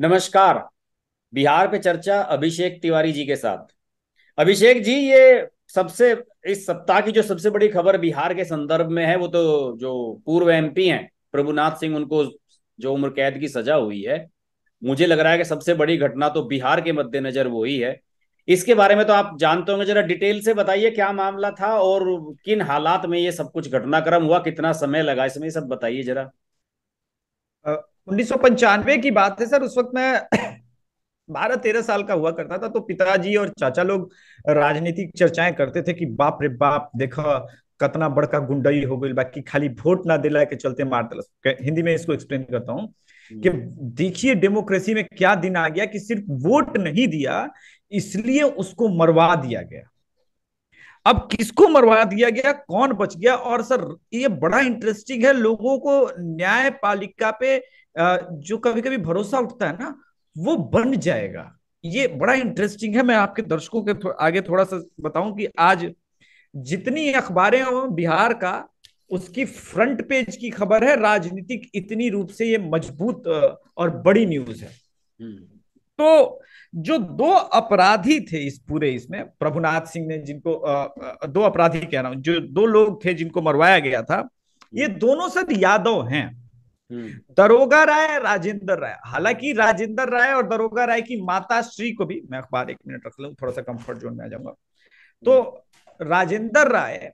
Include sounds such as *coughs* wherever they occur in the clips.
नमस्कार बिहार पे चर्चा अभिषेक तिवारी जी के साथ अभिषेक जी ये सबसे इस सप्ताह की जो सबसे बड़ी खबर बिहार के संदर्भ में है वो तो जो पूर्व एमपी हैं प्रभुनाथ सिंह उनको जो उम्र कैद की सजा हुई है मुझे लग रहा है कि सबसे बड़ी घटना तो बिहार के मद्देनजर वही है इसके बारे में तो आप जानते होंगे जरा डिटेल से बताइए क्या मामला था और किन हालात में ये सब कुछ घटनाक्रम हुआ कितना समय लगा इसमें सब बताइए जरा उन्नीस की बात है सर उस वक्त मैं *coughs* बारह तेरह साल का हुआ करता था तो पिताजी और चाचा लोग राजनीतिक चर्चाएं करते थे कि बाप रे बाप देखो कतना बड़का गुंडई हो गई बाकी खाली वोट ना दिला के चलते मार दिला हिंदी में इसको एक्सप्लेन करता हूँ हम्म। कि देखिए डेमोक्रेसी में क्या दिन आ गया कि सिर्फ वोट नहीं दिया इसलिए उसको मरवा दिया गया अब किसको मरवा दिया गया कौन बच गया और सर ये बड़ा इंटरेस्टिंग है लोगों को न्यायपालिका पे जो कभी कभी भरोसा उठता है ना वो बन जाएगा ये बड़ा इंटरेस्टिंग है मैं आपके दर्शकों के थो, आगे थोड़ा सा बताऊं कि आज जितनी अखबारें हो बिहार का उसकी फ्रंट पेज की खबर है राजनीतिक इतनी रूप से ये मजबूत और बड़ी न्यूज है हम्म। तो जो दो अपराधी थे इस पूरे इसमें प्रभुनाथ सिंह ने जिनको दो अपराधी कह रहा हूं जो दो लोग थे जिनको मरवाया गया था ये हम्म। दोनों सद यादव हैं हम्म। दरोगा राय राजेंद्र राय हालांकि राजेंद्र राय और दरोगा राय की माता श्री को भी मैं अखबार एक मिनट रख लू थोड़ा सा कंफर्ट जोन में आ जाऊंगा तो राजेंद्र राय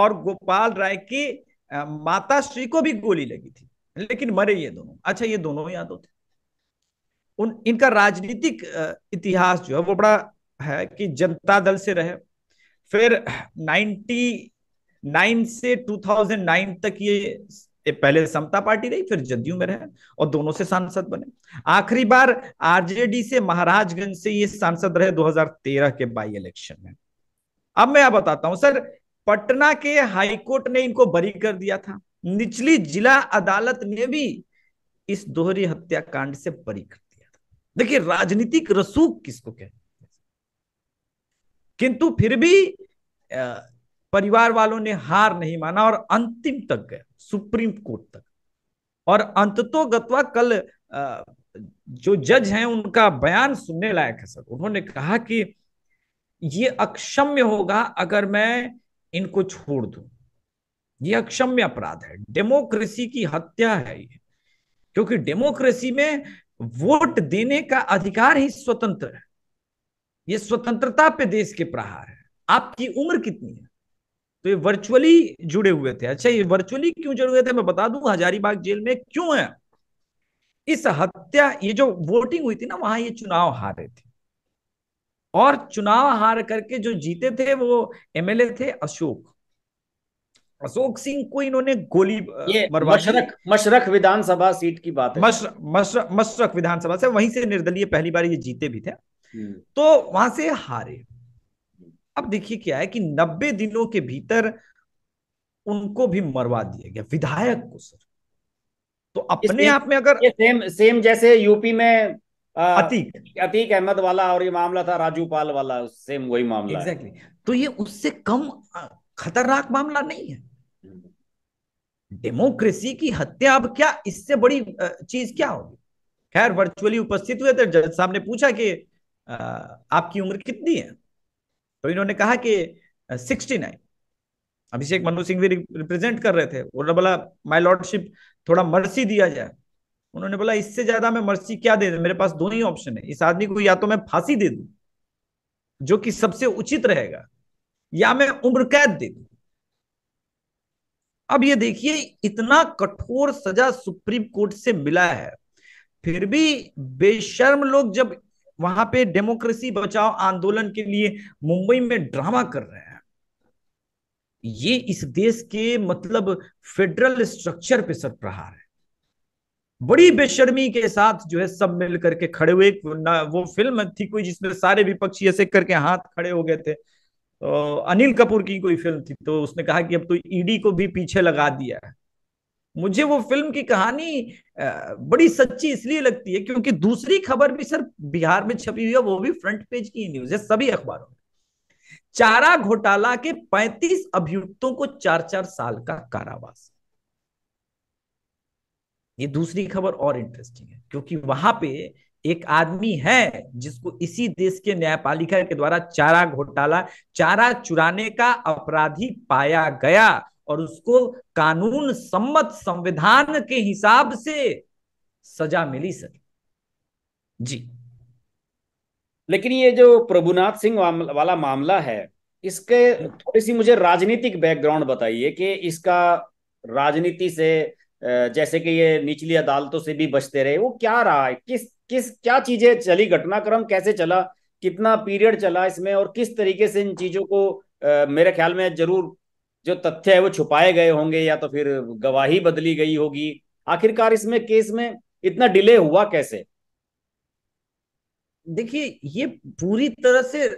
और गोपाल राय की माता श्री को भी गोली लगी थी लेकिन मरे ये दोनों अच्छा ये दोनों यादव थे उन इनका राजनीतिक इतिहास जो है वो बड़ा है कि जनता दल से रहे फिर 99 से 2009 तक ये पहले समता पार्टी रही फिर जदयू में रहे और दोनों से सांसद बने आखिरी बार आरजेडी से महाराजगंज से ये सांसद रहे 2013 के बाई इलेक्शन में अब मैं आप बताता हूं सर पटना के हाईकोर्ट ने इनको बरी कर दिया था निचली जिला अदालत ने भी इस दोहरी हत्याकांड से बरी कर दिया था देखिए राजनीतिक रसूख किसको कहते किंतु फिर भी परिवार वालों ने हार नहीं माना और अंतिम तक गया सुप्रीम कोर्ट तक और अंततो गत्वा कल जो जज हैं उनका बयान सुनने लायक है सर उन्होंने कहा कि ये अक्षम्य होगा अगर मैं इनको छोड़ दूं ये अक्षम्य अपराध है डेमोक्रेसी की हत्या है ये क्योंकि डेमोक्रेसी में वोट देने का अधिकार ही स्वतंत्र है ये स्वतंत्रता पे देश के प्रहार है आपकी उम्र कितनी है तो ये वर्चुअली जुड़े हुए थे अच्छा ये वर्चुअली क्यों जुड़े हुए थे मैं बता दूं हजारीबाग जेल में क्यों है इस हत्या ये जो वोटिंग हुई थी ना वहां ये चुनाव हारे थे और चुनाव हार करके जो जीते थे वो एमएलए थे अशोक अशोक सिंह को इन्होंने गोली मशरक मशरक विधानसभा सीट की बात है मशरक विधानसभा से वहीं से निर्दलीय पहली बार ये जीते भी थे हम्म। तो वहां से हारे अब देखिए क्या है कि नब्बे दिनों के भीतर उनको भी मरवा दिया गया विधायक को सर तो अपने आप में अगर सेम सेम जैसे यूपी में अतीक अतीक अहमद वाला और ये मामला था राजू पाल वाला सेम वही मामला एग्जैक्टली तो ये उससे कम खतरनाक मामला नहीं है डेमोक्रेसी की हत्या अब क्या इससे बड़ी चीज क्या होगी खैर वर्चुअली उपस्थित हुए थे जज साहब ने पूछा कि आपकी उम्र कितनी है तो इन्होंने कहा कि सिक्सटी नाइन अभिषेक मनु सिंह भी रिप्रेजेंट कर रहे थे उन्होंने बोला माय लॉर्डशिप थोड़ा मर्सी दिया जाए उन्होंने बोला इससे ज्यादा मैं मर्सी क्या दे मेरे पास दो ही ऑप्शन है इस आदमी को या तो मैं फांसी दे दू जो कि सबसे उचित रहेगा या मैं उम्र कैद दे दू अब ये देखिए इतना कठोर सजा सुप्रीम कोर्ट से मिला है फिर भी बेशर्म लोग जब वहां पे डेमोक्रेसी बचाओ आंदोलन के लिए मुंबई में ड्रामा कर रहे हैं ये इस देश के मतलब फेडरल स्ट्रक्चर पे सर प्रहार है बड़ी बेशर्मी के साथ जो है सब मिल करके खड़े हुए वो फिल्म थी कोई जिसमें सारे विपक्षी ऐसे करके हाथ खड़े हो गए थे तो अनिल कपूर की कोई फिल्म थी तो उसने कहा कि अब तो ईडी को भी पीछे लगा दिया है मुझे वो फिल्म की कहानी बड़ी सच्ची इसलिए लगती है क्योंकि दूसरी खबर भी सर बिहार में छपी हुई है वो भी फ्रंट पेज की न्यूज है सभी अखबारों में चारा घोटाला के 35 अभियुक्तों को चार चार साल का कारावास ये दूसरी खबर और इंटरेस्टिंग है क्योंकि वहां पे एक आदमी है जिसको इसी देश के न्यायपालिका के द्वारा चारा घोटाला चारा चुराने का अपराधी पाया गया और उसको कानून सम्मत संविधान के हिसाब से सजा मिली सर जी लेकिन ये जो प्रभुनाथ सिंह वाला मामला है इसके थोड़ी सी मुझे राजनीतिक बैकग्राउंड बताइए कि इसका राजनीति से जैसे कि ये निचली अदालतों से भी बचते रहे वो क्या रहा है किस किस क्या चीजें चली घटनाक्रम कैसे चला कितना पीरियड चला इसमें और किस तरीके से इन चीजों को मेरे ख्याल में जरूर जो तथ्य है वो छुपाए गए होंगे या तो फिर गवाही बदली गई होगी आखिरकार इसमें केस में इतना डिले हुआ कैसे देखिए ये पूरी तरह से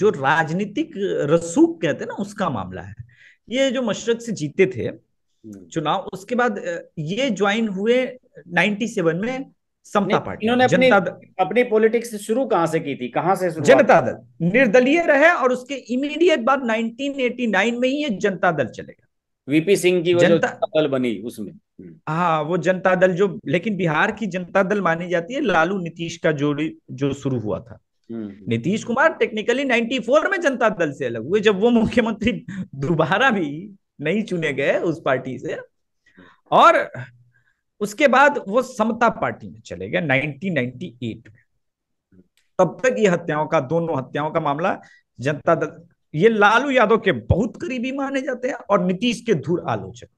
जो राजनीतिक रसूख कहते हैं ना उसका मामला है ये जो मशरक से जीते थे हम्म। चुनाव उसके बाद ये ज्वाइन हुए 97 में समता पार्टी इन्होंने अपनी अपनी पॉलिटिक्स शुरू कहां से की थी कहां से जनता दल निर्दलीय रहे और उसके इमीडिएट बाद 1989 में ही ये जनता दल चलेगा वीपी सिंह की जनता दल बनी उसमें हम्म। हाँ वो जनता दल जो लेकिन बिहार की जनता दल मानी जाती है लालू नीतीश का जो जो शुरू हुआ था हम्म। नीतीश कुमार टेक्निकली 94 में जनता दल से अलग हुए जब वो मुख्यमंत्री *laughs* दोबारा भी नहीं चुने गए उस पार्टी से और उसके बाद वो समता पार्टी में चले गए 1998 में तब तक ये हत्याओं का दोनों हत्याओं का मामला जनता दल ये लालू यादव के बहुत करीबी माने जाते हैं और नीतीश के धुर आलोचक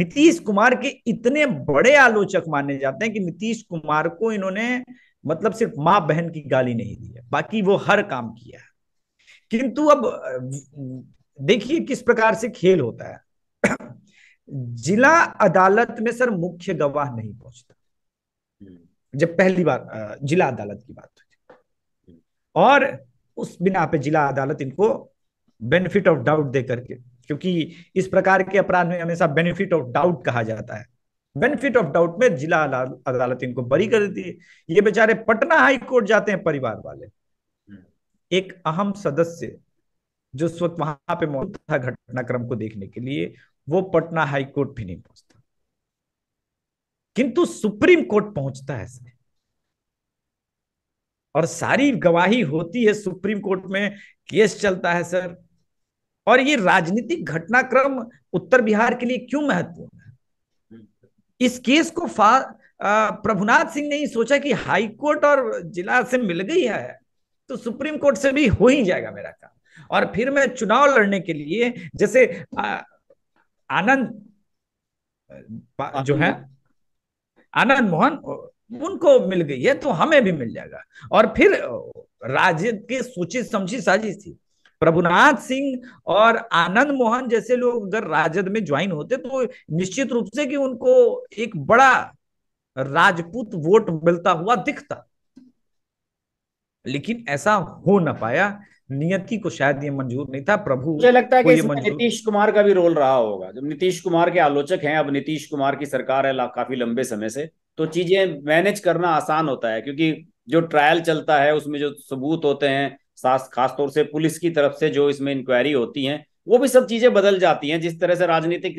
नीतीश कुमार के इतने बड़े आलोचक माने जाते हैं कि नीतीश कुमार को इन्होंने मतलब सिर्फ मां बहन की गाली नहीं दी है बाकी वो हर काम किया है किंतु अब देखिए किस प्रकार से खेल होता है जिला अदालत में सर मुख्य गवाह नहीं पहुंचता हम्म। जब पहली बार जिला अदालत की बात हुई और उस बिना पे जिला अदालत इनको बेनिफिट ऑफ डाउट दे करके क्योंकि इस प्रकार के अपराध में हमेशा बेनिफिट ऑफ डाउट कहा जाता है बेनिफिट ऑफ डाउट में जिला अदालत इनको बरी कर देती है ये बेचारे पटना हाई कोर्ट जाते हैं परिवार वाले हम्म। एक अहम सदस्य जो उस वक्त वहां पे मौजूद था घटनाक्रम को देखने के लिए वो पटना हाई कोर्ट भी नहीं पहुंचता किंतु सुप्रीम कोर्ट पहुंचता है इसमें और सारी गवाही होती है सुप्रीम कोर्ट में केस चलता है सर और ये राजनीतिक घटनाक्रम उत्तर बिहार के लिए क्यों महत्वपूर्ण है इस केस को फा प्रभुनाथ सिंह ने ही सोचा कि हाई कोर्ट और जिला से मिल गई है तो सुप्रीम कोर्ट से भी हो ही जाएगा मेरा काम और फिर मैं चुनाव लड़ने के लिए जैसे आ, आनंद जो है आनंद मोहन उनको मिल गई है तो हमें भी मिल जाएगा और फिर राज्य की सूची समझी साजिश थी प्रभुनाथ सिंह और आनंद मोहन जैसे लोग अगर राजद में ज्वाइन होते तो निश्चित रूप से कि उनको एक बड़ा राजपूत वोट मिलता हुआ दिखता लेकिन ऐसा हो ना पाया नियति को शायद ये मंजूर नहीं था प्रभु मुझे लगता है कि नीतीश कुमार का भी रोल रहा होगा जब नीतीश कुमार के आलोचक हैं अब नीतीश कुमार की सरकार है काफी लंबे समय से तो चीजें मैनेज करना आसान होता है क्योंकि जो ट्रायल चलता है उसमें जो सबूत होते हैं खासतौर से पुलिस की तरफ से जो इसमें इंक्वायरी होती है वो भी सब चीजें बदल जाती हैं जिस तरह से राजनीतिक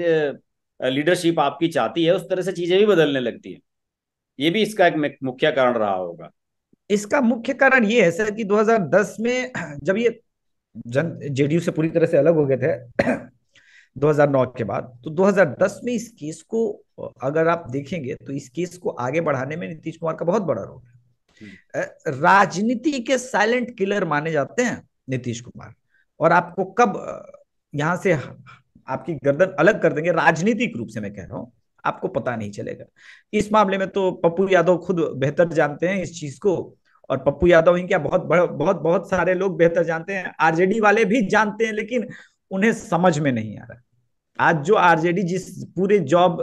लीडरशिप आपकी चाहती है उस तरह से चीजें भी बदलने लगती है ये भी इसका एक मुख्य कारण रहा होगा इसका मुख्य कारण ये है सर कि 2010 में जब ये जन जेडीयू से पूरी तरह से अलग हो गए थे 2009 *clears throat* के बाद तो 2010 में इस केस को अगर आप देखेंगे तो इस केस को आगे बढ़ाने में नीतीश कुमार का बहुत बड़ा रोल है हम्म। राजनीति के साइलेंट किलर माने जाते हैं नीतीश कुमार और आपको कब यहां से आपकी गर्दन अलग कर देंगे राजनीतिक रूप से मैं कह रहा हूं आपको पता नहीं चलेगा इस मामले में तो पप्पू यादव खुद बेहतर जानते हैं इस चीज को और पप्पू यादव ही क्या बहुत बड़, बहुत बहुत सारे लोग बेहतर जानते हैं आरजेडी वाले भी जानते हैं लेकिन उन्हें समझ में नहीं आ रहा आज जो आरजेडी जिस पूरे job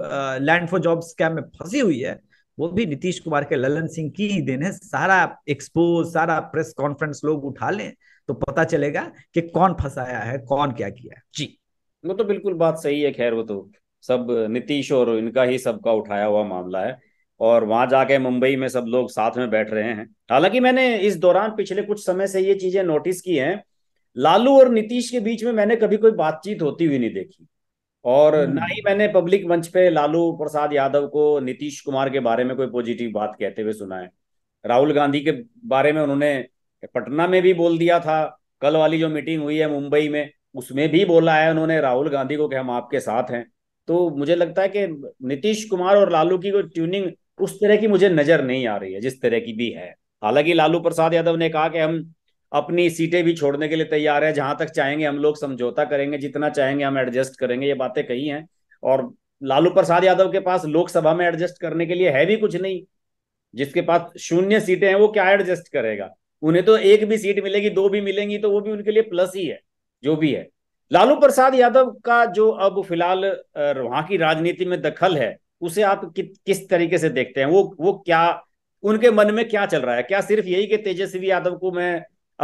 land for job scam में फंसी हुई है वो भी नीतीश कुमार के ललन सिंह की ही देन है सारा एक्सपोज सारा प्रेस कॉन्फ्रेंस लोग उठा लें तो पता चलेगा कि कौन फंसाया है कौन क्या किया है जी वो तो बिल्कुल बात सही है खैर वो तो सब नीतीश और इनका ही सबका उठाया हुआ मामला है और वहां जाके मुंबई में सब लोग साथ में बैठ रहे हैं हालांकि मैंने इस दौरान पिछले कुछ समय से ये चीजें नोटिस की हैं लालू और नीतीश के बीच में मैंने कभी कोई बातचीत होती हुई नहीं देखी और ना हम्म। ही मैंने पब्लिक मंच पे लालू प्रसाद यादव को नीतीश कुमार के बारे में कोई पॉजिटिव बात कहते हुए सुना है राहुल गांधी के बारे में उन्होंने पटना में भी बोल दिया था कल वाली जो मीटिंग हुई है मुंबई में उसमें भी बोला है उन्होंने राहुल गांधी को कि हम आपके साथ हैं तो मुझे लगता है कि नीतीश कुमार और लालू की कोई ट्यूनिंग उस तरह की मुझे नजर नहीं आ रही है जिस तरह की भी है हालांकि लालू प्रसाद यादव ने कहा कि हम अपनी सीटें भी छोड़ने के लिए तैयार है जहां तक चाहेंगे हम लोग समझौता करेंगे जितना चाहेंगे हम एडजस्ट करेंगे ये बातें कही हैं और लालू प्रसाद यादव के पास लोकसभा में एडजस्ट करने के लिए है भी कुछ नहीं जिसके पास शून्य सीटें हैं वो क्या एडजस्ट करेगा उन्हें तो एक भी सीट मिलेगी दो भी मिलेंगी तो वो भी उनके लिए प्लस ही है जो भी है लालू प्रसाद यादव का जो अब फिलहाल वहां की राजनीति में दखल है उसे आप कि, किस तरीके से देखते हैं वो वो क्या उनके मन में क्या चल रहा है क्या सिर्फ यही कि तेजस्वी यादव को मैं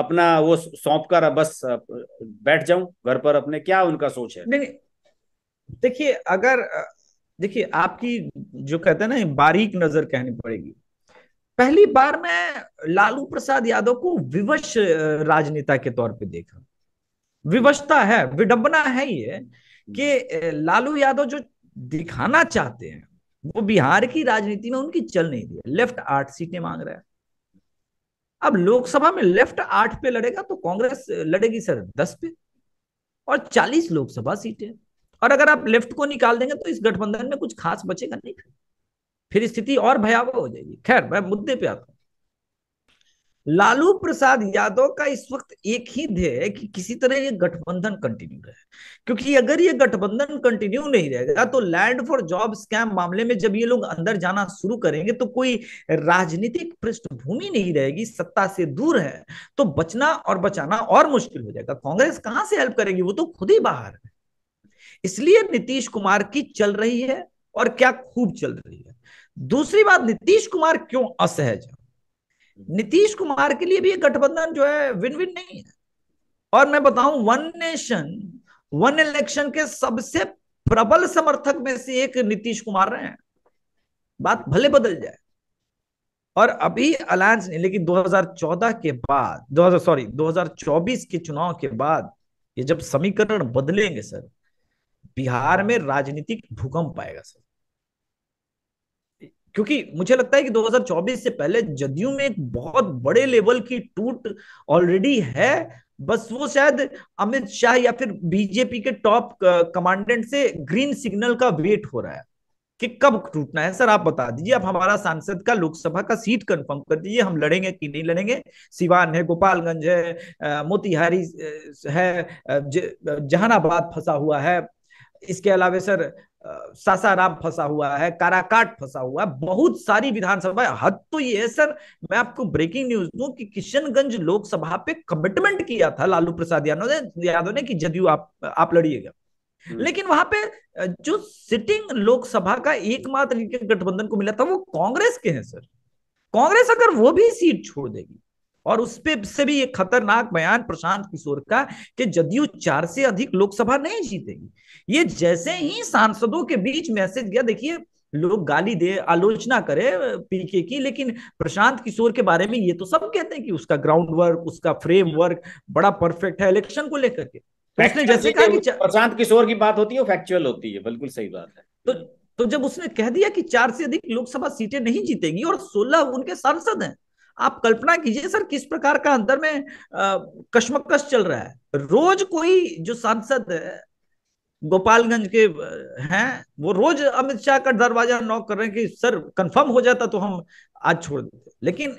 अपना वो सौंप कर बस बैठ जाऊं घर पर अपने क्या उनका सोच है नहीं देखिए अगर देखिए आपकी जो कहते हैं ना बारीक नजर कहनी पड़ेगी पहली बार मैं लालू प्रसाद यादव को विवश राजनेता के तौर पे देखा विवशता है विडंबना है ये कि लालू यादव जो दिखाना चाहते हैं वो बिहार की राजनीति में उनकी चल नहीं रही है लेफ्ट आठ सीटें मांग रहा है अब लोकसभा में लेफ्ट आठ पे लड़ेगा तो कांग्रेस लड़ेगी सर दस पे और चालीस लोकसभा सीटें और अगर आप लेफ्ट को निकाल देंगे तो इस गठबंधन में कुछ खास बचेगा नहीं फिर स्थिति और भयावह हो जाएगी खैर मैं मुद्दे पे आता हूं लालू प्रसाद यादव का इस वक्त एक ही ध्येय है कि किसी तरह ये गठबंधन कंटिन्यू रहे क्योंकि अगर ये गठबंधन कंटिन्यू नहीं रहेगा तो लैंड फॉर जॉब स्कैम मामले में जब ये लोग अंदर जाना शुरू करेंगे तो कोई राजनीतिक पृष्ठभूमि नहीं रहेगी सत्ता से दूर है तो बचना और बचाना और मुश्किल हो जाएगा कांग्रेस कहां से हेल्प करेगी वो तो खुद ही बाहर है इसलिए नीतीश कुमार की चल रही है और क्या खूब चल रही है दूसरी बात नीतीश कुमार क्यों असहज है नीतीश कुमार के लिए भी ये गठबंधन जो है विन विन नहीं है और मैं बताऊं वन नेशन वन इलेक्शन के सबसे प्रबल समर्थक में से एक नीतीश कुमार रहे हैं बात भले बदल जाए और अभी अलायंस ने लेकिन 2014 के बाद 2000 सॉरी 2024 के चुनाव के बाद ये जब समीकरण बदलेंगे सर बिहार में राजनीतिक भूकंप आएगा सर क्योंकि मुझे लगता है कि 2024 से पहले जदयू में एक बहुत बड़े लेवल की टूट ऑलरेडी है बस वो शायद अमित शाह या फिर बीजेपी के टॉप कमांडेंट से ग्रीन सिग्नल का वेट हो रहा है कि कब टूटना है सर आप बता दीजिए आप हमारा सांसद का लोकसभा का सीट कंफर्म कर दीजिए हम लड़ेंगे कि नहीं लड़ेंगे सिवान है गोपालगंज है मोतिहारी है जहानाबाद फंसा हुआ है इसके अलावा सर सासाराम फंसा हुआ है काराकाट फंसा हुआ है बहुत सारी विधानसभा हद तो ये है सर मैं आपको ब्रेकिंग न्यूज दू कि किशनगंज लोकसभा पे कमिटमेंट किया था लालू प्रसाद यादव ने यादव ने कि जदयू आप आप लड़िएगा हम्म। लेकिन वहां पे जो सिटिंग लोकसभा का एकमात्र गठबंधन को मिला था वो कांग्रेस के हैं सर कांग्रेस अगर वो भी सीट छोड़ देगी और उस पे से भी एक खतरनाक बयान प्रशांत किशोर का कि जदयू चार से अधिक लोकसभा नहीं जीतेगी ये जैसे ही सांसदों के बीच मैसेज गया देखिए लोग गाली दे आलोचना करे पीके की लेकिन प्रशांत किशोर के बारे में ये तो सब कहते हैं कि उसका ग्राउंड वर्क उसका फ्रेमवर्क बड़ा परफेक्ट है इलेक्शन को लेकर के तो उसने जैसे कहा कि प्रशांत किशोर की बात होती है फैक्चुअल होती है बिल्कुल सही बात है तो तो जब उसने कह दिया कि चार से अधिक लोकसभा सीटें नहीं जीतेगी और सोलह उनके सांसद हैं आप कल्पना कीजिए सर किस प्रकार का अंदर में कश्मकश चल रहा है रोज कोई जो सांसद गोपालगंज के हैं वो रोज अमित शाह का दरवाजा नॉक कर रहे हैं कि सर कंफर्म हो जाता तो हम आज छोड़ देते लेकिन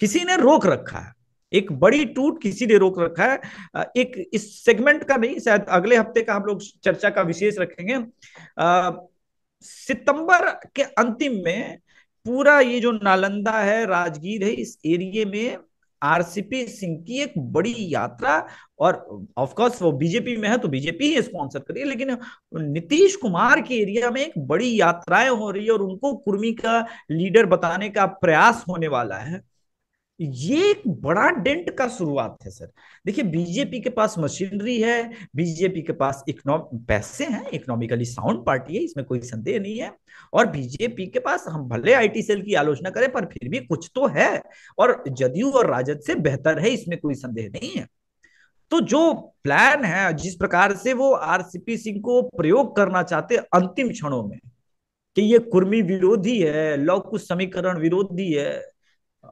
किसी ने रोक रखा है एक बड़ी टूट किसी ने रोक रखा है एक इस सेगमेंट का नहीं शायद अगले हफ्ते का हम लोग चर्चा का विशेष रखेंगे सितंबर के अंतिम में पूरा ये जो नालंदा है राजगीर है इस एरिए में आरसीपी सिंह की एक बड़ी यात्रा और ऑफ कोर्स वो बीजेपी में है तो बीजेपी ही स्पॉन्सर करी है लेकिन नीतीश कुमार के एरिया में एक बड़ी यात्राएं हो रही है और उनको कुर्मी का लीडर बताने का प्रयास होने वाला है ये एक बड़ा डेंट का शुरुआत है सर देखिए बीजेपी के पास मशीनरी है बीजेपी के पास इकोनॉम पैसे हैं इकोनॉमिकली साउंड पार्टी है इसमें कोई संदेह नहीं है और बीजेपी के पास हम भले आईटी सेल की आलोचना करें पर फिर भी कुछ तो है और जदयू और राजद से बेहतर है इसमें कोई संदेह नहीं है तो जो प्लान है जिस प्रकार से वो आरसीपी सिंह को प्रयोग करना चाहते अंतिम क्षणों में कि ये कुर्मी विरोधी है लौकुश समीकरण विरोधी है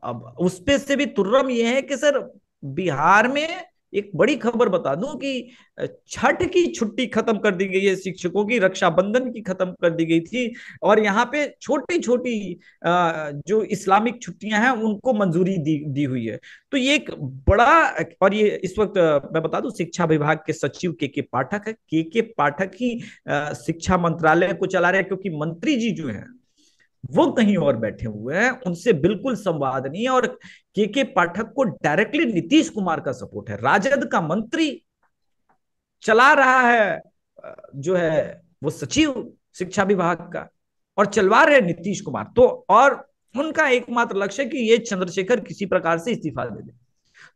अब उस पे से भी तुर्रम यह है कि सर बिहार में एक बड़ी खबर बता दूं कि छठ की छुट्टी खत्म कर दी गई है शिक्षकों की रक्षाबंधन की खत्म कर दी गई थी और यहाँ पे छोटी छोटी जो इस्लामिक छुट्टियां हैं उनको मंजूरी दी दी हुई है तो ये एक बड़ा और ये इस वक्त मैं बता दूं शिक्षा विभाग के सचिव के के पाठक है के के पाठक ही शिक्षा मंत्रालय को चला रहे हैं क्योंकि मंत्री जी जो है वो कहीं और बैठे हुए हैं उनसे बिल्कुल संवाद नहीं है और के के पाठक को डायरेक्टली नीतीश कुमार का सपोर्ट है राजद का मंत्री चला रहा है जो है वो सचिव शिक्षा विभाग का और चलवा रहे नीतीश कुमार तो और उनका एकमात्र लक्ष्य कि ये चंद्रशेखर किसी प्रकार से इस्तीफा दे दे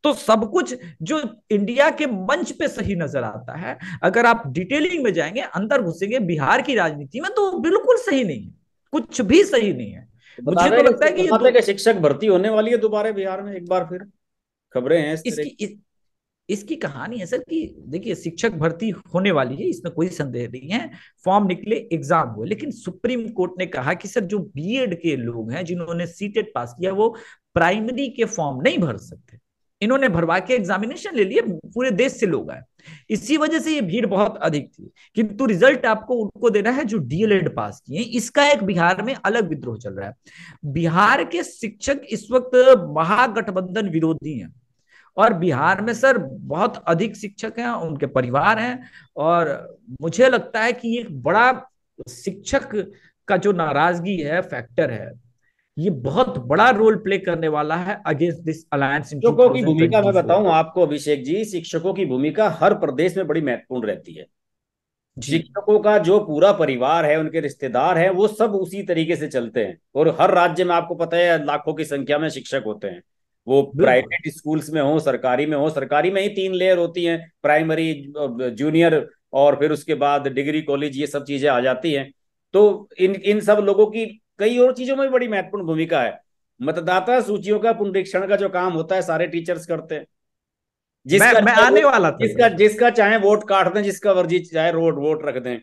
तो सब कुछ जो इंडिया के मंच पे सही नजर आता है अगर आप डिटेलिंग में जाएंगे अंदर घुसेंगे बिहार की राजनीति में तो बिल्कुल सही नहीं है कुछ भी सही नहीं है मुझे तो लगता है कि तो दो... शिक्षक भर्ती होने वाली है दोबारा बिहार में एक बार फिर खबरें हैं इसकी इस, इसकी कहानी है सर कि देखिए शिक्षक भर्ती होने वाली है इसमें कोई संदेह नहीं है फॉर्म निकले एग्जाम हुए लेकिन सुप्रीम कोर्ट ने कहा कि सर जो बीएड के लोग हैं जिन्होंने सीटेट e पास किया वो प्राइमरी के फॉर्म नहीं भर सकते इन्होंने भरवा के एग्जामिनेशन ले लिए पूरे देश से लोग आए इसी वजह से ये भीड़ बहुत अधिक थी किंतु तो रिजल्ट आपको उनको देना है जो डीएलएड पास किए इसका एक बिहार में अलग विद्रोह चल रहा है बिहार के शिक्षक इस वक्त महागठबंधन विरोधी हैं और बिहार में सर बहुत अधिक शिक्षक हैं उनके परिवार हैं और मुझे लगता है कि एक बड़ा शिक्षक का जो नाराजगी है फैक्टर है ये बहुत बड़ा रोल प्ले करने वाला है अगेंस्ट दिस अलायंस शिक्षकों की भूमिका मैं बताऊं आपको अभिषेक जी शिक्षकों की भूमिका हर प्रदेश में बड़ी महत्वपूर्ण रहती है शिक्षकों का जो पूरा परिवार है उनके रिश्तेदार हैं वो सब उसी तरीके से चलते हैं और हर राज्य में आपको पता है लाखों की संख्या में शिक्षक होते हैं वो प्राइवेट स्कूल्स में हो सरकारी में हो सरकारी में ही तीन लेयर होती हैं प्राइमरी जूनियर और फिर उसके बाद डिग्री कॉलेज ये सब चीजें आ जाती हैं तो इन इन सब लोगों की कई और चीजों में भी बड़ी महत्वपूर्ण भूमिका है मतदाता सूचियों का पुनरीक्षण का जो काम होता है सारे टीचर्स करते हैं जिसका मैं, मैं आने वाला था जिसका जिसका चाहे वोट काट दें जिसका वर्जी चाहे रोड वोट रख दें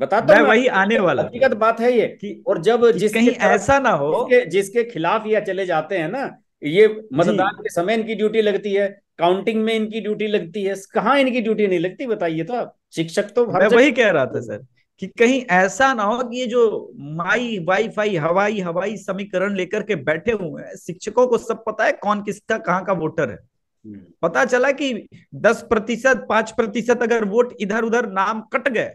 बताता तो मैं वही आने वाला हकीकत बात है ये कि और जब जिस कहीं ऐसा ना हो जिसके, जिसके खिलाफ ये चले जाते हैं ना ये मतदान के समय इनकी ड्यूटी लगती है काउंटिंग में इनकी ड्यूटी लगती है कहाँ इनकी ड्यूटी नहीं लगती बताइए तो आप शिक्षक तो मैं वही कह रहा था सर कि कहीं ऐसा ना हो कि ये जो माई वाईफाई हवाई हवाई समीकरण लेकर के बैठे हुए हैं शिक्षकों को सब पता है कौन किसका कहाँ का वोटर है हम्म। पता चला कि दस प्रतिशत पांच प्रतिशत अगर वोट इधर उधर नाम कट गए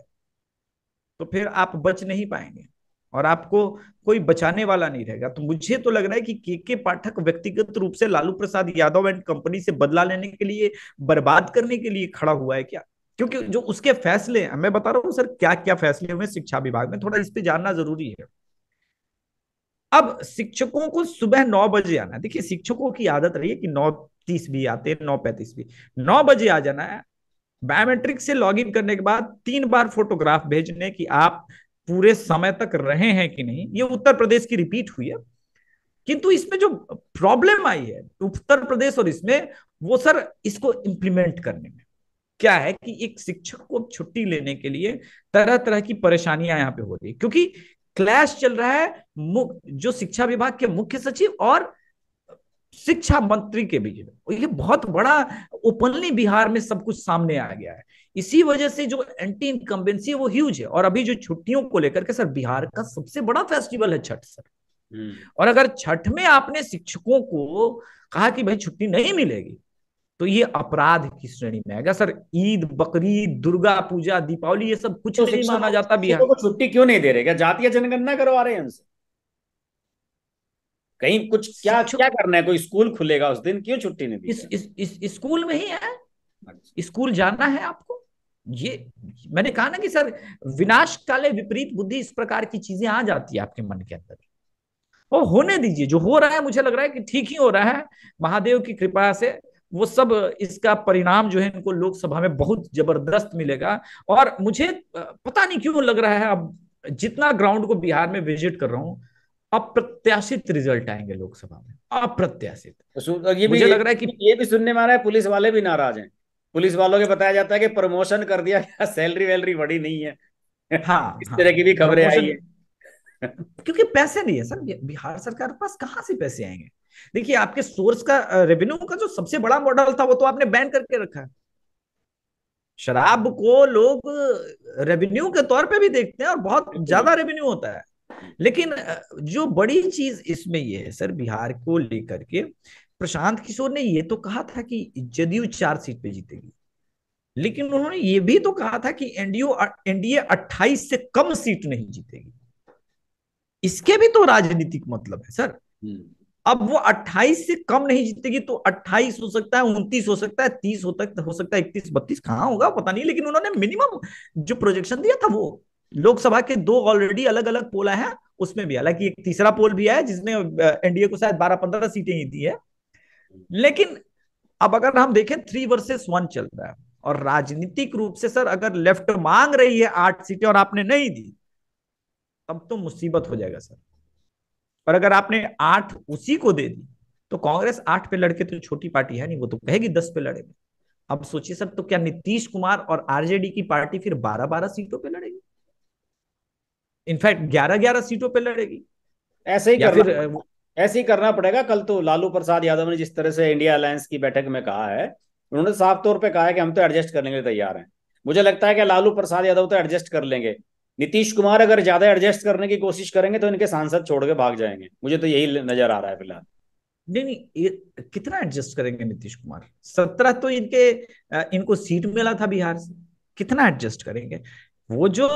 तो फिर आप बच नहीं पाएंगे और आपको कोई बचाने वाला नहीं रहेगा तो मुझे तो लग रहा है कि के के पाठक व्यक्तिगत रूप से लालू प्रसाद यादव एंड कंपनी से बदला लेने के लिए बर्बाद करने के लिए खड़ा हुआ है क्या क्योंकि जो उसके फैसले हैं मैं बता रहा हूं सर क्या क्या फैसले हुए शिक्षा विभाग में थोड़ा इस पे जानना जरूरी है अब शिक्षकों को सुबह नौ बजे आना है देखिए शिक्षकों की आदत रही है कि नौ तीस भी आते हैं नौ पैंतीस भी नौ बजे आ जाना है बायोमेट्रिक से लॉग इन करने के बाद तीन बार फोटोग्राफ भेजने की आप पूरे समय तक रहे हैं कि नहीं ये उत्तर प्रदेश की रिपीट हुई है किंतु इसमें जो प्रॉब्लम आई है उत्तर प्रदेश और इसमें वो सर इसको इंप्लीमेंट करने में क्या है कि एक शिक्षक को छुट्टी लेने के लिए तरह तरह की परेशानियां यहाँ पे हो रही है क्योंकि क्लैश चल रहा है जो शिक्षा विभाग के मुख्य सचिव और शिक्षा मंत्री के बीच में ये बहुत बड़ा ओपनली बिहार में सब कुछ सामने आ गया है इसी वजह से जो एंटी इनकम्बेंसी वो ह्यूज है और अभी जो छुट्टियों को लेकर के सर बिहार का सबसे बड़ा फेस्टिवल है छठ सर हम्म। और अगर छठ में आपने शिक्षकों को कहा कि भाई छुट्टी नहीं मिलेगी तो ये अपराध की श्रेणी में आएगा सर ईद बकरीद दुर्गा पूजा दीपावली ये सब कुछ तो नहीं माना जाता भी है छुट्टी क्यों नहीं दे रहे क्या जातीय जनगणना करवा रहे हैं हमसे कहीं कुछ क्या क्या करना है कोई स्कूल खुलेगा उस दिन क्यों छुट्टी नहीं दी इस, इस, इस, स्कूल में ही है अच्छा। स्कूल जाना है आपको ये मैंने कहा ना कि सर विनाश काले विपरीत बुद्धि इस प्रकार की चीजें आ जाती है आपके मन के अंदर और होने दीजिए जो हो रहा है मुझे लग रहा है कि ठीक ही हो रहा है महादेव की कृपा से वो सब इसका परिणाम जो है इनको लोकसभा में बहुत जबरदस्त मिलेगा और मुझे पता नहीं क्यों लग रहा है अब जितना ग्राउंड को बिहार में विजिट कर रहा हूं अप्रत्याशित रिजल्ट आएंगे लोकसभा में अप्रत्याशित ये भी मुझे लग रहा है कि ये भी सुनने में आ रहा है पुलिस वाले भी नाराज हैं पुलिस वालों के बताया जाता है कि प्रमोशन कर दिया गया सैलरी वैलरी बड़ी नहीं है हाँ इस हाँ। तरह हाँ, की भी खबरें आई है क्योंकि पैसे नहीं है सर बिहार सरकार के पास कहाँ से पैसे आएंगे देखिए आपके सोर्स का रेवेन्यू का जो सबसे बड़ा मॉडल था वो तो आपने बैन करके रखा है शराब को लोग रेवेन्यू के तौर पे भी देखते हैं और बहुत ज्यादा रेवेन्यू होता है लेकिन जो बड़ी चीज इसमें ये है सर बिहार को लेकर के प्रशांत किशोर ने ये तो कहा था कि जदयू चार सीट पे जीतेगी लेकिन उन्होंने ये भी तो कहा था कि एनडीओ एनडीए अट्ठाईस से कम सीट नहीं जीतेगी इसके भी तो राजनीतिक मतलब है सर हम्म। अब वो 28 से कम नहीं जीतेगी तो 28 हो सकता है उनतीस हो सकता है तीस हो तक हो सकता है इकतीस बत्तीस कहाँ होगा पता नहीं लेकिन उन्होंने मिनिमम जो प्रोजेक्शन दिया था वो लोकसभा के दो ऑलरेडी अलग अलग पोल हैं उसमें भी हालांकि एक तीसरा पोल भी है जिसमें एनडीए को शायद बारह पंद्रह सीटें ही दी है लेकिन अब अगर हम देखें थ्री वर्सेस वन चल रहा है और राजनीतिक रूप से सर अगर लेफ्ट मांग रही है आठ सीटें और आपने नहीं दी तब तो मुसीबत हो जाएगा सर पर अगर आपने आठ उसी को दे दी तो कांग्रेस आठ पे लड़के तो छोटी पार्टी है नहीं वो तो कहेगी दस पे लड़ेगी अब सोचिए सब तो क्या नीतीश कुमार और आरजेडी की पार्टी फिर बारह बारह सीटों पे लड़ेगी इनफैक्ट ग्यारह ग्यारह सीटों पे लड़ेगी ऐसे ही करना फिर, ऐसे ही करना पड़ेगा कल तो लालू प्रसाद यादव ने जिस तरह से इंडिया अलायंस की बैठक में कहा है उन्होंने साफ तौर पर कहा है कि हम तो एडजस्ट करने के लिए तैयार हैं मुझे लगता है कि लालू प्रसाद यादव तो एडजस्ट कर लेंगे नीतीश कुमार अगर ज्यादा एडजस्ट करने की कोशिश करेंगे तो इनके सांसद छोड़ के भाग जाएंगे मुझे तो यही नजर आ रहा है फिलहाल नहीं नहीं ये कितना एडजस्ट करेंगे नीतीश कुमार सत्रह तो इनके इनको सीट मिला था बिहार से कितना एडजस्ट करेंगे वो जो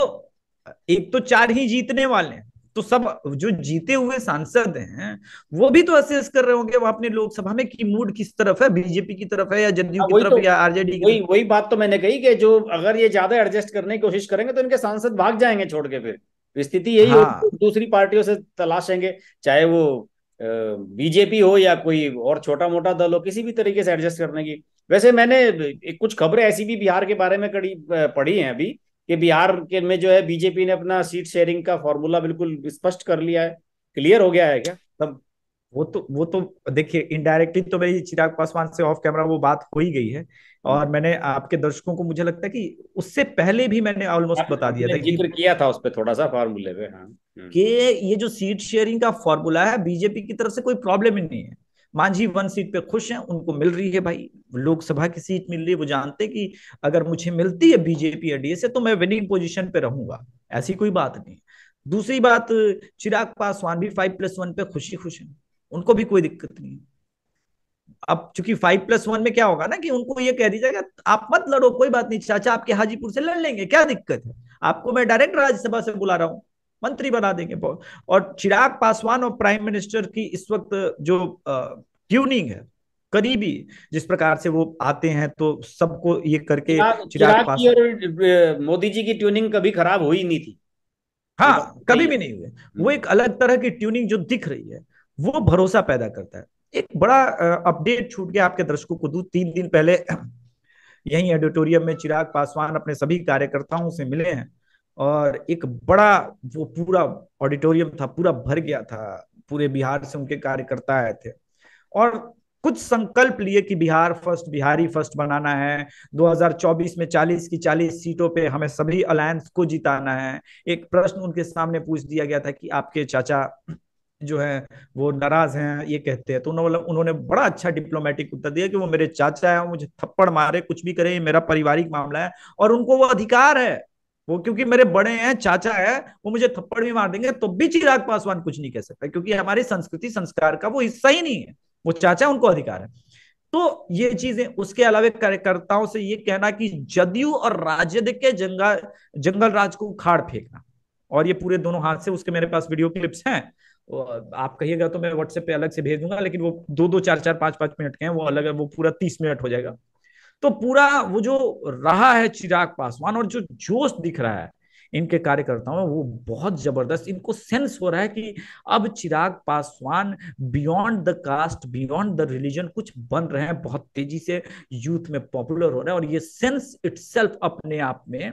एक तो चार ही जीतने वाले हैं तो सब जो जीते हुए सांसद हैं वो भी तो असेस कर रहे होंगे वो अपने लोकसभा में की मूड किस तरफ है बीजेपी की तरफ है या जदयू हाँ, की तरफ तो, या आरजेडी की वही वही बात तो मैंने कही कि जो अगर ये ज्यादा एडजस्ट करने की कोशिश करेंगे तो इनके सांसद भाग जाएंगे छोड़ के फिर तो स्थिति यही हाँ। हो दूसरी पार्टियों से तलाशेंगे चाहे वो बीजेपी हो या कोई और छोटा मोटा दल हो किसी भी तरीके से एडजस्ट करने की वैसे मैंने कुछ खबरें ऐसी भी बिहार के बारे में कड़ी पढ़ी हैं अभी कि बिहार के में जो है बीजेपी ने अपना सीट शेयरिंग का फॉर्मूला बिल्कुल स्पष्ट कर लिया है क्लियर हो गया है क्या तब वो तो वो तो देखिए इनडायरेक्टली तो मेरी चिराग पासवान से ऑफ कैमरा वो बात हो ही गई है और मैंने आपके दर्शकों को मुझे लगता है कि उससे पहले भी मैंने ऑलमोस्ट हाँ, बता दिया था जिक्र किया था उस पर थोड़ा सा फॉर्मूले पे हाँ कि ये जो सीट शेयरिंग का फॉर्मूला है बीजेपी की तरफ से कोई प्रॉब्लम ही नहीं है मांझी वन सीट पे खुश हैं उनको मिल रही है भाई लोकसभा की सीट मिल रही है वो जानते कि अगर मुझे मिलती है बीजेपी एनडीए से तो मैं विनिंग पोजिशन पे रहूंगा ऐसी कोई बात नहीं दूसरी बात चिराग पासवान भी फाइव प्लस वन पे खुशी खुश है उनको भी कोई दिक्कत नहीं अब चूंकि फाइव प्लस वन में क्या होगा ना कि उनको ये कह जाएगा आप मत लड़ो कोई बात नहीं चाचा आपके हाजीपुर से लड़ लेंगे क्या दिक्कत है आपको मैं डायरेक्ट राज्यसभा से बुला रहा हूँ मंत्री बना देंगे बहुत और चिराग पासवान और प्राइम मिनिस्टर की इस वक्त जो ट्यूनिंग है करीबी जिस प्रकार से वो आते हैं तो सबको ये करके चिराग और मोदी जी की ट्यूनिंग कभी खराब हुई नहीं थी हाँ कभी भी नहीं हुई हम्म। वो एक अलग तरह की ट्यूनिंग जो दिख रही है वो भरोसा पैदा करता है एक बड़ा अपडेट छूट गया आपके दर्शकों को दू तीन दिन पहले यही ऑडिटोरियम में चिराग पासवान अपने सभी कार्यकर्ताओं से मिले हैं और एक बड़ा वो पूरा ऑडिटोरियम था पूरा भर गया था पूरे बिहार से उनके कार्यकर्ता आए थे और कुछ संकल्प लिए कि बिहार फर्स्ट बिहारी फर्स्ट बनाना है 2024 में 40 की 40 सीटों पे हमें सभी अलायंस को जिताना है एक प्रश्न उनके सामने पूछ दिया गया था कि आपके चाचा जो है वो नाराज हैं ये कहते हैं तो उन्होंने उन्होंने बड़ा अच्छा डिप्लोमेटिक उत्तर दिया कि वो मेरे चाचा है मुझे थप्पड़ मारे कुछ भी करे ये मेरा पारिवारिक मामला है और उनको वो अधिकार है वो क्योंकि मेरे बड़े हैं चाचा है वो मुझे थप्पड़ भी मार देंगे तो भी चिराग पासवान कुछ नहीं कह सकता क्योंकि हमारी संस्कृति संस्कार का वो हिस्सा ही नहीं है वो चाचा उनको अधिकार है तो ये चीजें उसके अलावा कार्यकर्ताओं से ये कहना कि जदयू और राजद के जंगल जंगल राज को उखाड़ फेंकना और ये पूरे दोनों हाथ से उसके मेरे पास वीडियो क्लिप्स हैं आप कहिएगा तो मैं व्हाट्सएप पे अलग से भेज दूंगा लेकिन वो दो दो चार चार पांच पांच मिनट के हैं वो अलग है वो पूरा तीस मिनट हो जाएगा तो पूरा वो जो रहा है चिराग पासवान और जो जोश दिख रहा है इनके कार्यकर्ताओं में वो बहुत जबरदस्त इनको सेंस हो रहा है कि अब Chirag Paswan beyond the caste beyond the religion कुछ बन रहे हैं बहुत तेजी से यूथ में पॉपुलर हो रहे हैं और ये सेंस इटसेल्फ अपने आप में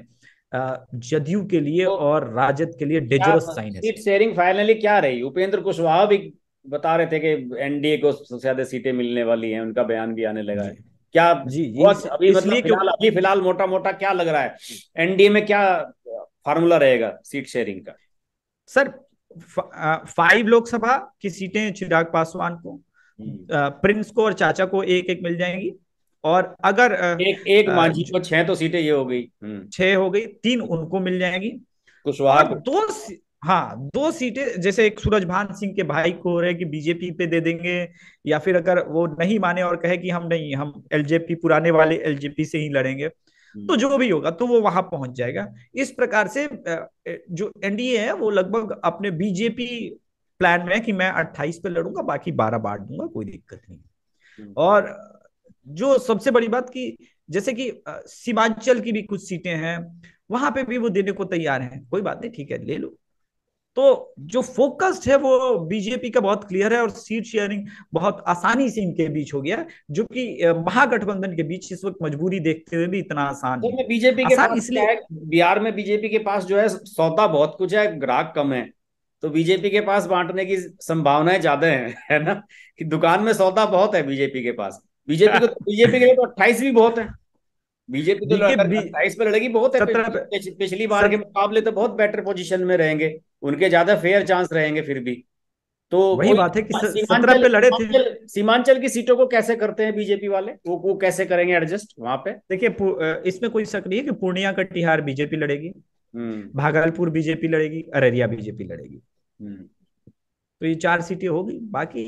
जदयू के लिए तो और राजद के लिए डेंजरस साइन है सीट शेयरिंग फाइनली क्या रही उपेंद्र कुशवाहा भी बता रहे थे कि एनडीए को ज्यादा सीटें मिलने वाली हैं उनका बयान भी आने लगा है क्या जी, जी अभी मतलब इसलिए मतलब अभी फिलहाल मोटा मोटा क्या लग रहा है एनडीए में क्या फार्मूला रहेगा सीट शेयरिंग का सर फाइव लोकसभा की सीटें चिराग पासवान को प्रिंस को और चाचा को एक एक मिल जाएंगी और अगर एक एक मांझी को छह तो सीटें ये हो गई हम्म। छह हो गई तीन उनको मिल जाएंगी कुशवाहा दो हाँ दो सीटें जैसे एक सूरज भान सिंह के भाई को हो रहे कि बीजेपी पे दे देंगे या फिर अगर वो नहीं माने और कहे कि हम नहीं हम एलजेपी पुराने वाले एलजेपी से ही लड़ेंगे हम्म। तो जो भी होगा तो वो वहां पहुंच जाएगा इस प्रकार से जो एनडीए है वो लगभग अपने बीजेपी प्लान में है कि मैं 28 पे लड़ूंगा बाकी 12 बांट दूंगा कोई दिक्कत नहीं हम्म। और जो सबसे बड़ी बात की जैसे कि सीमांचल की भी कुछ सीटें हैं वहां पे भी वो देने को तैयार हैं कोई बात नहीं ठीक है ले लो तो जो फोकस्ड है वो बीजेपी का बहुत क्लियर है और सीट शेयरिंग बहुत आसानी से इनके बीच हो गया जो कि महागठबंधन के बीच इस वक्त मजबूरी देखते हुए भी इतना आसान तो है बीजेपी के पास इसलिए बिहार में बीजेपी के पास जो है सौदा बहुत कुछ है ग्राहक कम है तो बीजेपी के पास बांटने की संभावनाएं ज्यादा है *laughs* है ना कि दुकान में सौदा बहुत है बीजेपी के पास बीजेपी को बीजेपी तो, के लिए तो अट्ठाईस भी बहुत है बीजेपी तो सत्ताईस पे लड़ेगी बहुत है पिछली बार के मुकाबले तो बहुत बेटर पोजीशन में रहेंगे उनके ज्यादा फेयर चांस रहेंगे फिर भी तो वही बात है कि सत्रह पे लड़े थे सीमांचल की सीटों को कैसे करते हैं बीजेपी वाले वो वो कैसे करेंगे एडजस्ट वहां पे देखिए इसमें कोई शक नहीं है कि पूर्णिया कटिहार बीजेपी लड़ेगी हम्म। भागलपुर बीजेपी लड़ेगी अररिया बीजेपी लड़ेगी हम्म। तो ये चार सीटें होगी बाकी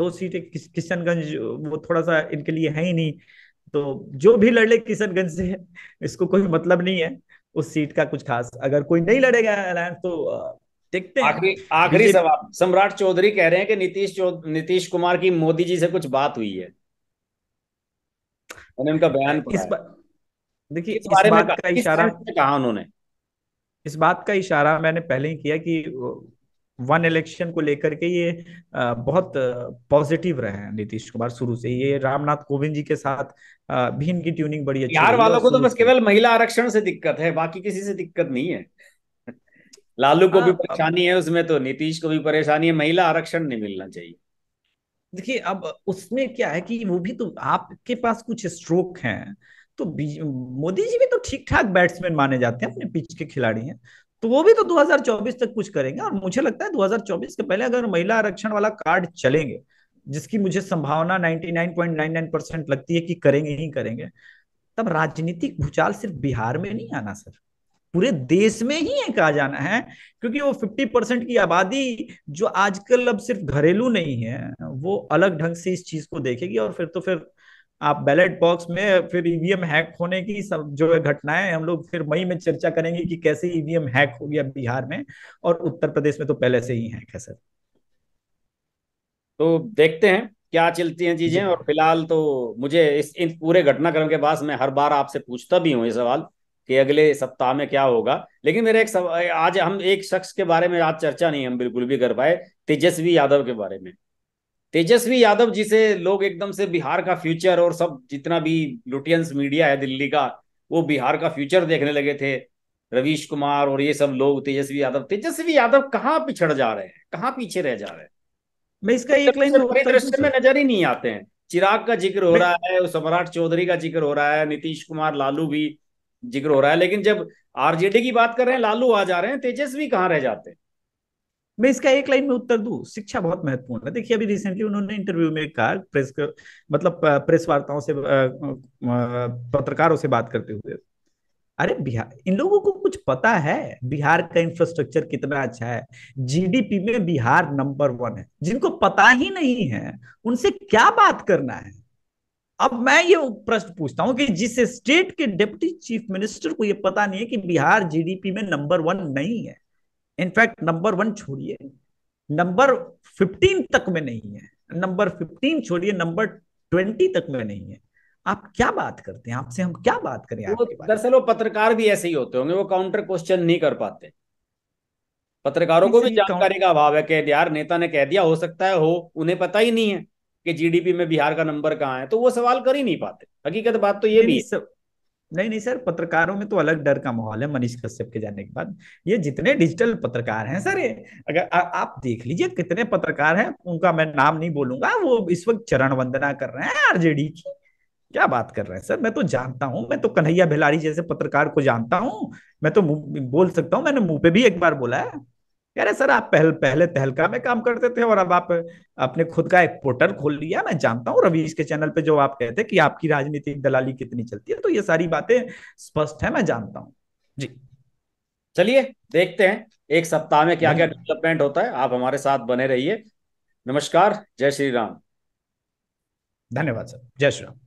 दो सीटें किशनगंज वो थोड़ा सा इनके लिए है ही नहीं तो जो भी लड़ ले किशनगंज से इसको कोई मतलब नहीं है उस सीट का कुछ खास अगर कोई नहीं लड़ेगा अलायंस तो देखते हैं आखिरी आखिरी सवाल सम्राट चौधरी कह रहे हैं कि नीतीश नीतीश कुमार की मोदी जी से कुछ बात हुई है मैंने उनका बयान किस बात देखिए इस बारे में का इशारा कहा उन्होंने इस बात का इशारा मैंने पहले ही किया कि वन इलेक्शन को लेकर के ये बहुत पॉजिटिव रहे हैं नीतीश कुमार शुरू से ये रामनाथ कोविंद जी के साथ भी इनकी ट्यूनिंग बड़ी अच्छी यार वालों को तो बस केवल महिला आरक्षण से दिक्कत है बाकी किसी से दिक्कत नहीं है *laughs* लालू को आ, भी हाँ, परेशानी है उसमें तो नीतीश को भी परेशानी है महिला आरक्षण नहीं मिलना चाहिए देखिए अब उसमें क्या है कि वो भी तो आपके पास कुछ स्ट्रोक हैं तो मोदी जी भी तो ठीक ठाक बैट्समैन माने जाते हैं अपने पिच के खिलाड़ी हैं तो वो भी तो 2024 तक कुछ करेंगे और मुझे लगता है 2024 के पहले अगर महिला आरक्षण वाला कार्ड चलेंगे जिसकी मुझे संभावना 99.99 परसेंट लगती है कि करेंगे ही करेंगे तब राजनीतिक भूचाल सिर्फ बिहार में नहीं आना सर पूरे देश में ही एक आ जाना है क्योंकि वो 50 परसेंट की आबादी जो आजकल अब सिर्फ घरेलू नहीं है वो अलग ढंग से इस चीज को देखेगी और फिर तो फिर आप बैलेट बॉक्स में फिर ईवीएम e हैक होने की सब जो है घटनाएं हम लोग फिर मई में चर्चा करेंगे कि कैसे ईवीएम e हैक हो गया बिहार में और उत्तर प्रदेश में तो पहले से ही हैक है सर तो देखते हैं क्या चलती हैं चीजें और फिलहाल तो मुझे इस इन पूरे घटनाक्रम के बाद मैं हर बार आपसे पूछता भी हूँ ये सवाल कि अगले सप्ताह में क्या होगा लेकिन मेरे एक सवाल आज हम एक शख्स के बारे में आज चर्चा नहीं हम बिल्कुल भी कर पाए तेजस्वी यादव के बारे में तेजस्वी यादव जी से लोग एकदम से बिहार का फ्यूचर और सब जितना भी लुटियंस मीडिया है दिल्ली का वो बिहार का फ्यूचर देखने लगे थे रवीश कुमार और ये सब लोग तेजस्वी यादव तेजस्वी यादव कहाँ पिछड़ जा रहे हैं कहाँ पीछे रह जा रहे हैं मैं इसका एक लाइन दृष्टि तो- में नजर ही नहीं आते हैं चिराग का जिक्र हो रहा है सम्राट चौधरी का जिक्र हो रहा है नीतीश कुमार लालू भी जिक्र हो रहा है लेकिन जब आरजेडी की बात कर रहे हैं लालू आ जा रहे हैं तेजस्वी कहाँ रह जाते हैं मैं इसका एक लाइन में उत्तर दू शिक्षा बहुत महत्वपूर्ण है देखिए अभी रिसेंटली उन्होंने इंटरव्यू में कहा प्रेस कर, मतलब प्रेस वार्ताओं से पत्रकारों से बात करते हुए अरे बिहार इन लोगों को कुछ पता है बिहार का इंफ्रास्ट्रक्चर कितना अच्छा है जीडीपी में बिहार नंबर वन है जिनको पता ही नहीं है उनसे क्या बात करना है अब मैं ये प्रश्न पूछता हूं कि जिस स्टेट के डिप्टी चीफ मिनिस्टर को यह पता नहीं है कि बिहार जीडीपी में नंबर वन नहीं है इनफैक्ट नंबर वन छोड़िए नंबर फिफ्टीन तक में नहीं है नंबर फिफ्टीन छोड़िए नंबर ट्वेंटी तक में नहीं है आप क्या बात करते हैं आपसे हम क्या बात करें दरअसल वो पत्रकार भी ऐसे ही होते होंगे वो काउंटर क्वेश्चन नहीं कर पाते पत्रकारों को भी जानकारी का अभाव है कि यार नेता ने कह दिया हो सकता है हो उन्हें पता ही नहीं है कि जीडीपी में बिहार का नंबर कहाँ है तो वो सवाल कर ही नहीं पाते हकीकत बात तो ये भी है नहीं नहीं सर पत्रकारों में तो अलग डर का माहौल है मनीष कश्यप के जाने के बाद ये जितने डिजिटल पत्रकार हैं सर अगर आ, आप देख लीजिए कितने पत्रकार हैं उनका मैं नाम नहीं बोलूंगा वो इस वक्त चरण वंदना कर रहे हैं आरजेडी की क्या बात कर रहे हैं सर मैं तो जानता हूँ मैं तो कन्हैया भिलारी जैसे पत्रकार को जानता हूँ मैं तो बोल सकता हूँ मैंने मुंह पे भी एक बार बोला है यार सर आप पहल, पहले तहलका में काम करते थे और अब आप अपने खुद का एक पोर्टल खोल लिया मैं जानता हूँ रवीश के चैनल पे जो आप कहते कि आपकी राजनीतिक दलाली कितनी चलती है तो ये सारी बातें स्पष्ट है मैं जानता हूँ जी चलिए देखते हैं एक सप्ताह में क्या क्या डेवलपमेंट होता है आप हमारे साथ बने रहिए नमस्कार जय श्री राम धन्यवाद सर जय श्री राम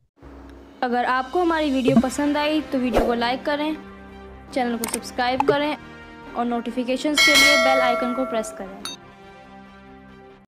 अगर आपको हमारी वीडियो पसंद आई तो वीडियो को लाइक करें चैनल को सब्सक्राइब करें और नोटिफिकेशंस के लिए बेल आइकन को प्रेस करें